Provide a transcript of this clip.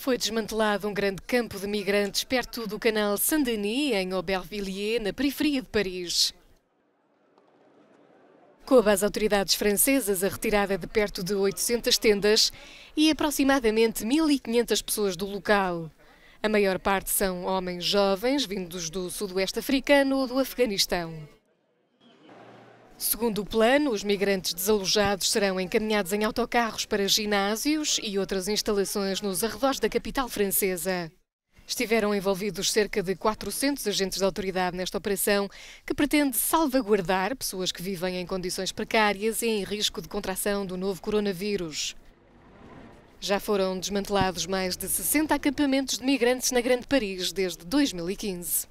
Foi desmantelado um grande campo de migrantes perto do canal Saint-Denis, em Aubervilliers, na periferia de Paris. Coube às autoridades francesas a retirada de perto de 800 tendas e aproximadamente 1.500 pessoas do local. A maior parte são homens jovens vindos do sudoeste africano ou do Afeganistão. Segundo o plano, os migrantes desalojados serão encaminhados em autocarros para ginásios e outras instalações nos arredores da capital francesa. Estiveram envolvidos cerca de 400 agentes da autoridade nesta operação, que pretende salvaguardar pessoas que vivem em condições precárias e em risco de contração do novo coronavírus. Já foram desmantelados mais de 60 acampamentos de migrantes na Grande Paris desde 2015.